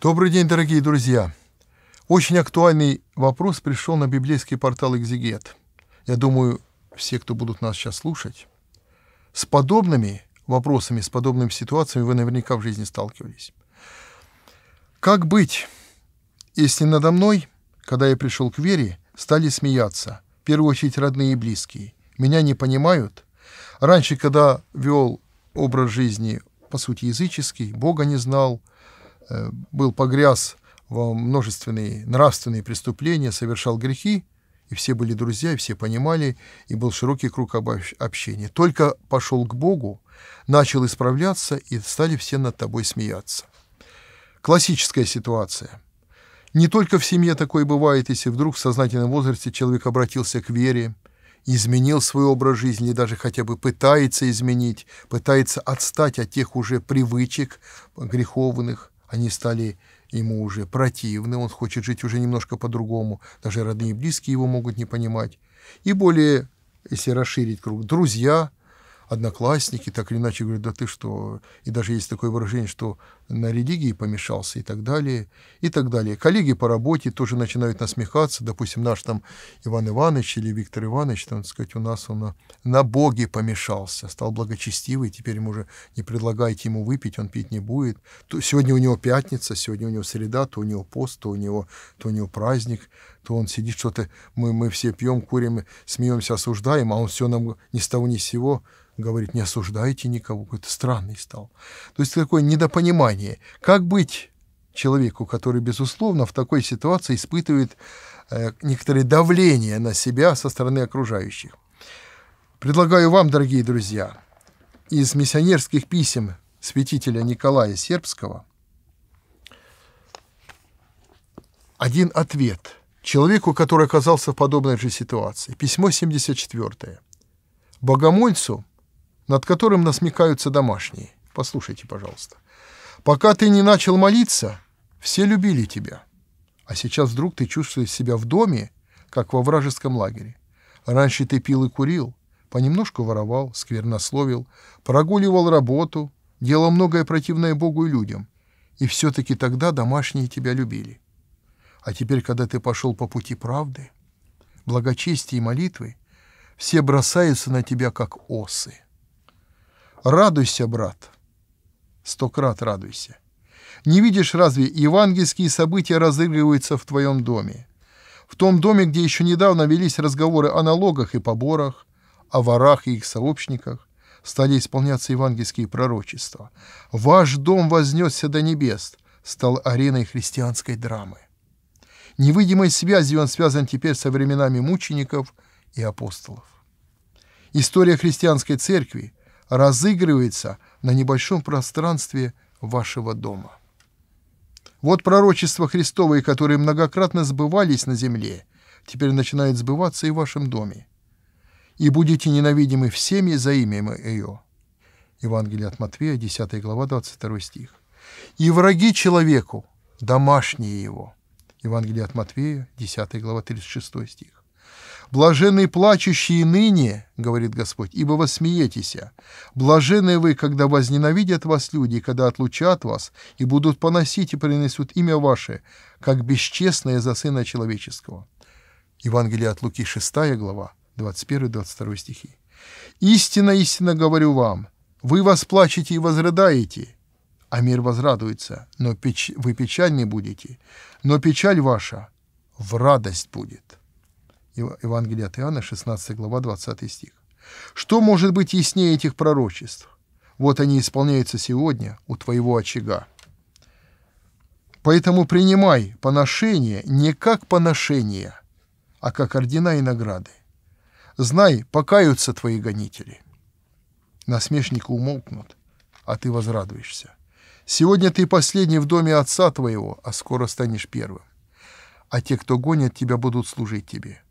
Добрый день, дорогие друзья! Очень актуальный вопрос пришел на библейский портал «Экзегет». Я думаю, все, кто будут нас сейчас слушать, с подобными вопросами, с подобными ситуациями вы наверняка в жизни сталкивались. Как быть, если надо мной, когда я пришел к вере, стали смеяться, в первую очередь родные и близкие, меня не понимают? Раньше, когда вел образ жизни, по сути, языческий, Бога не знал – Э, был погряз во множественные нравственные преступления, совершал грехи, и все были друзья, и все понимали, и был широкий круг общения. Только пошел к Богу, начал исправляться, и стали все над тобой смеяться. Классическая ситуация. Не только в семье такое бывает, если вдруг в сознательном возрасте человек обратился к вере, изменил свой образ жизни, и даже хотя бы пытается изменить, пытается отстать от тех уже привычек греховных, они стали ему уже противны, он хочет жить уже немножко по-другому, даже родные и близкие его могут не понимать. И более, если расширить круг, друзья, одноклассники так или иначе говорят, да ты что, и даже есть такое выражение, что на религии помешался и так далее, и так далее. Коллеги по работе тоже начинают насмехаться. Допустим, наш там Иван Иванович или Виктор Иванович, там, так сказать, у нас он на, на Боге помешался, стал благочестивый, теперь ему уже не предлагайте ему выпить, он пить не будет. То, сегодня у него пятница, сегодня у него среда, то у него пост, то у него, то у него праздник, то он сидит что-то, мы, мы все пьем, курим, смеемся, осуждаем, а он все нам ни с того ни с сего говорит, не осуждайте никого, какой-то странный стал. То есть такое недопонимание состоянии. Как быть человеку, который, безусловно, в такой ситуации испытывает э, некоторое давление на себя со стороны окружающих? Предлагаю вам, дорогие друзья, из миссионерских писем святителя Николая Сербского один ответ человеку, который оказался в подобной же ситуации. Письмо 74. Богомольцу, над которым насмекаются домашние. Послушайте, пожалуйста. Пока ты не начал молиться, все любили тебя. А сейчас вдруг ты чувствуешь себя в доме, как во вражеском лагере. Раньше ты пил и курил, понемножку воровал, сквернословил, прогуливал работу, делал многое противное Богу и людям. И все-таки тогда домашние тебя любили. А теперь, когда ты пошел по пути правды, благочестия и молитвы, все бросаются на тебя, как осы. Радуйся, брат!» сто крат радуйся. Не видишь разве, евангельские события разыгрываются в твоем доме. В том доме, где еще недавно велись разговоры о налогах и поборах, о ворах и их сообщниках, стали исполняться евангельские пророчества. Ваш дом вознесся до небес, стал ареной христианской драмы. Невидимой связью он связан теперь со временами мучеников и апостолов. История христианской церкви разыгрывается на небольшом пространстве вашего дома. Вот пророчества Христовые, которые многократно сбывались на земле, теперь начинают сбываться и в вашем доме. «И будете ненавидимы всеми за имя ее». Евангелие от Матвея, 10 глава, 22 стих. «И враги человеку, домашние его». Евангелие от Матвея, 10 глава, 36 стих. Блажены плачущие ныне, говорит Господь, ибо восмеетесь. Блаженны вы, когда возненавидят вас люди, когда отлучат вас, и будут поносить и принесут имя ваше, как бесчестное за Сына Человеческого. Евангелие от Луки 6 глава, 21-22 стихи. «Истинно, истинно говорю вам, вы восплачете и возрыдаете, а мир возрадуется, но печ... вы печальны будете, но печаль ваша в радость будет». Евангелие от Иоанна, 16 глава, 20 стих. Что может быть яснее этих пророчеств? Вот они исполняются сегодня у твоего очага. Поэтому принимай поношение не как поношение, а как ордена и награды. Знай, покаются твои гонители. Насмешники умолкнут, а ты возрадуешься. Сегодня ты последний в доме отца твоего, а скоро станешь первым. А те, кто гонят тебя, будут служить тебе.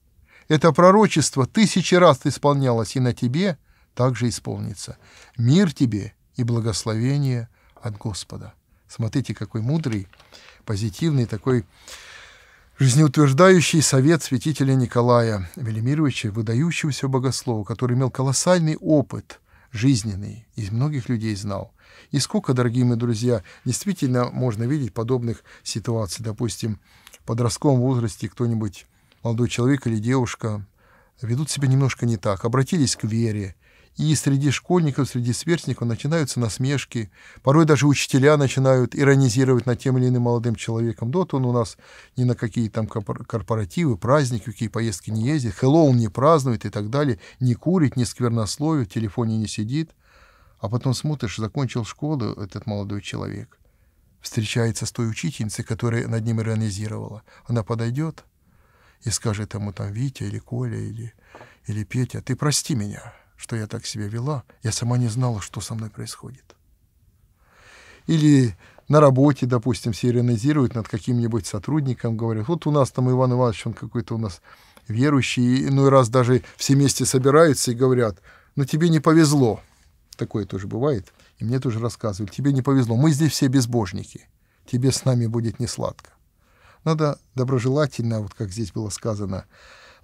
Это пророчество тысячи раз исполнялось и на тебе также исполнится. Мир тебе и благословение от Господа. Смотрите, какой мудрый, позитивный, такой жизнеутверждающий совет святителя Николая Велимировича, выдающегося богослова, который имел колоссальный опыт жизненный, из многих людей знал. И сколько, дорогие мои друзья, действительно можно видеть подобных ситуаций. Допустим, в подростковом возрасте кто-нибудь молодой человек или девушка ведут себя немножко не так, обратились к вере, и среди школьников, среди сверстников начинаются насмешки. Порой даже учителя начинают иронизировать над тем или иным молодым человеком. Да, вот он у нас ни на какие там корпоративы, праздники, какие поездки не ездит, хэллоу не празднует и так далее, не курит, не сквернословит, в телефоне не сидит. А потом смотришь, закончил школу этот молодой человек. Встречается с той учительницей, которая над ним иронизировала. Она подойдет, и скажет ему там Витя или Коля или, или Петя, ты прости меня, что я так себя вела, я сама не знала, что со мной происходит. Или на работе, допустим, все иронизируют над каким-нибудь сотрудником, говорят, вот у нас там Иван Иванович, он какой-то у нас верующий, иной ну, раз даже все вместе собираются и говорят, ну тебе не повезло. Такое тоже бывает. И мне тоже рассказывают, тебе не повезло, мы здесь все безбожники, тебе с нами будет не сладко. Надо доброжелательно, вот как здесь было сказано,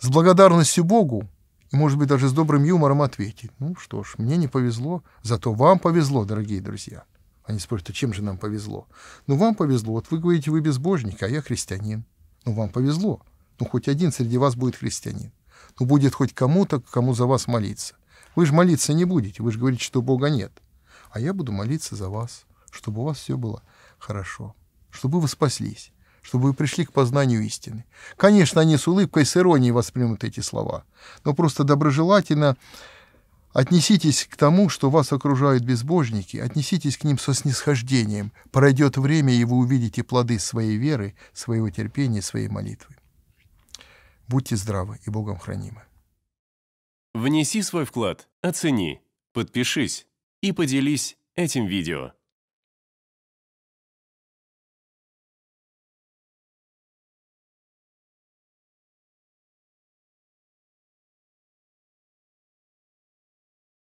с благодарностью Богу, и, может быть, даже с добрым юмором ответить. Ну что ж, мне не повезло, зато вам повезло, дорогие друзья. Они спросят: а чем же нам повезло? Ну, вам повезло. Вот вы говорите, вы безбожник, а я христианин. Ну, вам повезло. Ну, хоть один среди вас будет христианин. Ну, будет хоть кому-то, кому за вас молиться. Вы же молиться не будете, вы же говорите, что Бога нет. А я буду молиться за вас, чтобы у вас все было хорошо, чтобы вы спаслись чтобы вы пришли к познанию истины. Конечно, они с улыбкой, с иронией воспримут эти слова, но просто доброжелательно отнеситесь к тому, что вас окружают безбожники, отнеситесь к ним со снисхождением. Пройдет время, и вы увидите плоды своей веры, своего терпения, своей молитвы. Будьте здравы и Богом хранимы. Внеси свой вклад, оцени, подпишись и поделись этим видео.